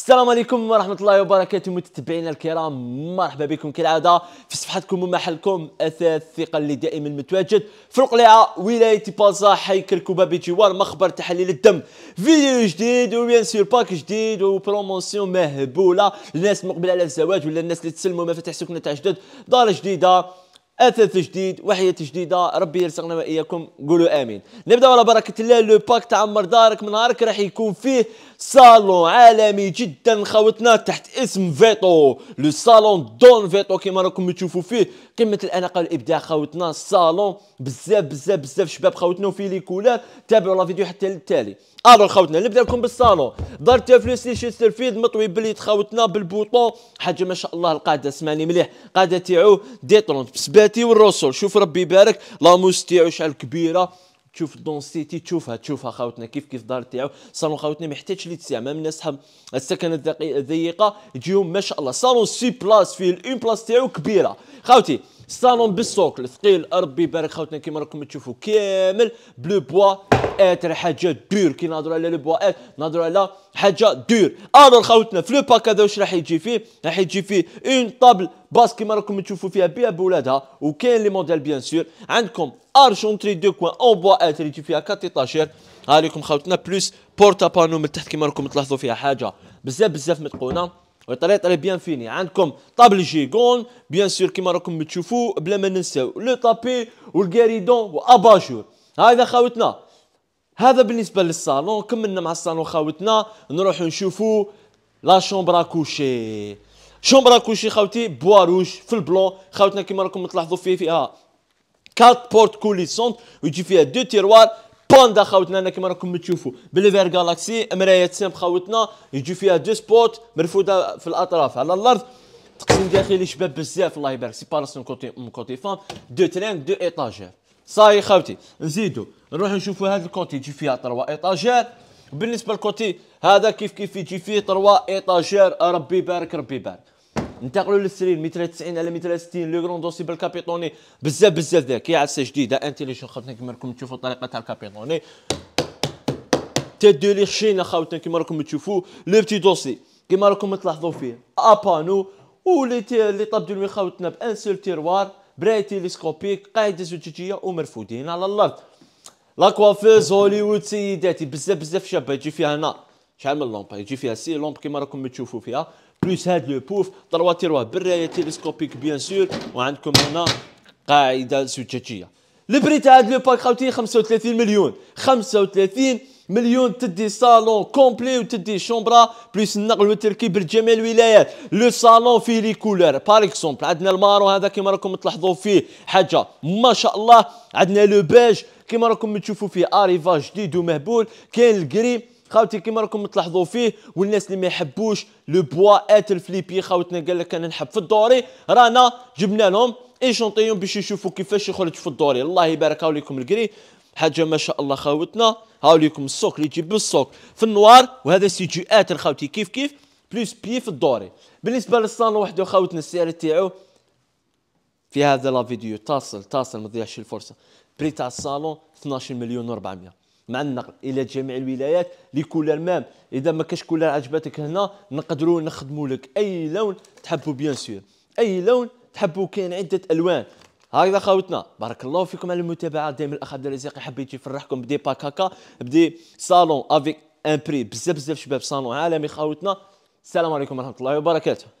السلام عليكم ورحمة الله وبركاته متتبعينا الكرام مرحبا بكم كالعادة في صفحتكم ومحلكم أثاث الثقة اللي دائما متواجد في القلعة ولاية بازا حي كركوبة بجوار مخبر تحليل الدم فيديو جديد وبيان سور باك جديد وبروموسيون مهبولة للناس مقبلة على الزواج ولا الناس اللي تسلموا مفاتيح سكنة تاع جدد دار جديدة اثاث جديد وحياه جديده ربي يرزقنا واياكم قولوا امين نبداو على بركه الله لو باك تاع عمر دارك من نهارك راح يكون فيه صالون عالمي جدا خوتنا تحت اسم فيتو لو صالون دون فيتو كيما راكم تشوفوا فيه قمه الاناقه والابداع خوتنا صالون بزاف بزاف بزاف شباب خوتنا وفي لي كولار تابعوا لا فيديو حتى للتالي الو خوتنا نبدا لكم بالصالون دار تافلوس لي شيستر فيد مطوي بلي خوتنا بالبوطون حاجه ما شاء الله القاعده اسمعني مليح قاعده تاعو ديترونت بسبات الأنبياء والرسل شوف ربي يبارك لا مستيعو شحال كبيرة تشوف الدونسيتي تشوفها تشوفها خاوتنا كيف كيف دار تاعو صالون خاوتنا ما يحتاجش للاستعمام الناس حب السكنه الضيقه يجيو ما شاء الله صالون سي بلاص فيه الاون بلاص تاعو كبيره خاوتي صالون بالسوكل ثقيل ربي يبارك خوتنا كيما راكم تشوفوا كامل بلو بوا اتر حاجه دور كي نهضروا على لو بوا ات نهضروا على حاجه دور الوغ خوتنا في لو باك هذا واش راح يجي فيه راح يجي فيه اون طابل باس كيما راكم تشوفوا فيها بها بولادها وكاين لي موديل بيان سور عندكم ارجونتري دو كوان اون بوا اللي تجي فيها كات طاشير ها خوتنا بلوس بورتا بانو من تحت كيما راكم تلاحظوا فيها حاجه بزاف بزاف متقونه وطلع بيان فيني عندكم طابل جيغون بيان سور كيما راكم تشوفوا بلا ما ننساو لو طابي والكاريدون واباجور هذا خاوتنا هذا بالنسبه للصالون كملنا مع الصالون خاوتنا نروحوا نشوفوا لا شومبرا كوشي شومبرا كوشي خاوتي بواروش في البلون خاوتنا كيما راكم تلاحظوا فيه فيها 4 بورت كوليسون ويجي فيها دو تيروار باندا خاوتنا انا كما راكم تشوفوا بالليفير جالاكسي مرايه سامب خاوتنا يجي فيها دو سبوت مرفوده في الاطراف على الارض تقسيم داخلي شباب بزاف الله يبارك من كوتي كوتي فام دو ترين دو ايطاجير صاي خاوتي نزيدو نروحو نشوفو هذا الكوتي يجي فيها تروا ايطاجير بالنسبه للكوتي هذا كيف كيف يجي فيه تروا ايطاجير ربي يبارك ربي يبارك انتقلوا للسرير 190 على 160 لو غرون دوسي بالكابيتوني بزاف بزاف ذاك كي عسه جديده انتيليجون خوتنا كما راكم تشوفوا الطريقه تاع الكابيتوني تيت دو لي خشينه خوتنا كما راكم تشوفوا لو بتي دوسي كما راكم تلاحظوا فيه ابانو ولي لي طاب دو خوتنا بان سول تيروار براي تيليسكوبيك قاعده زجاجيه ومرفودين على الارض لا كوافيز هوليوود سيداتي بزاف بزاف شابه يجي فيها هنا شحال من لومب يجي فيها سي لومب كيما راكم تشوفوا فيها بلوس هاد لو بوف تيروا بالرايه تيليسكوبيك بيان سور وعندكم هنا قاعده البري البريت هاد لو باك خاوتي 35 مليون 35 مليون تدي صالون كومبلي وتدي شومبرا بليس النقل والتركيب لجميع الولايات لو صالون فيه لي كولور بار اكزومبل عندنا المارو هذا كيما راكم تلاحظوا فيه حاجه ما شاء الله عندنا لو بيج كيما راكم تشوفوا فيه اريفا جديد ومهبول كاين الكري خاوتي كيما راكم تلاحظوا فيه والناس اللي ما يحبوش لو بوا اتل الفليبي خاوتنا قال لك انا نحب في الدوري رانا جبنا لهم ايشونطيون باش يشوفوا كيفاش يخرج في الدوري الله يبارك هاو لكم الكري حاجه ما شاء الله خاوتنا هاو ليكم السوق اللي يجيب السوق في النوار وهذا سي جي اتل خاوتي كيف كيف بلوس بي في الدوري بالنسبه للصالون وحده خاوتنا السعر تاعو في هذا لا فيديو تصل تصل ما تضيعش الفرصه بري تاع الصالون 12 مليون و400 مع النقل الى جميع الولايات لكل مام اذا ما كاش كولر عجبتك هنا نقدروا نخدموا لك اي لون تحبوا بيان سور اي لون تحبوا كاين عده الوان هكذا خاوتنا بارك الله فيكم على المتابعه دائما الاخ عبد الرزاق حبيت يفرحكم بدي باك هكا بدي صالون افيك ان بري بزاف بزاف شباب صالون عالمي خاوتنا السلام عليكم ورحمه الله وبركاته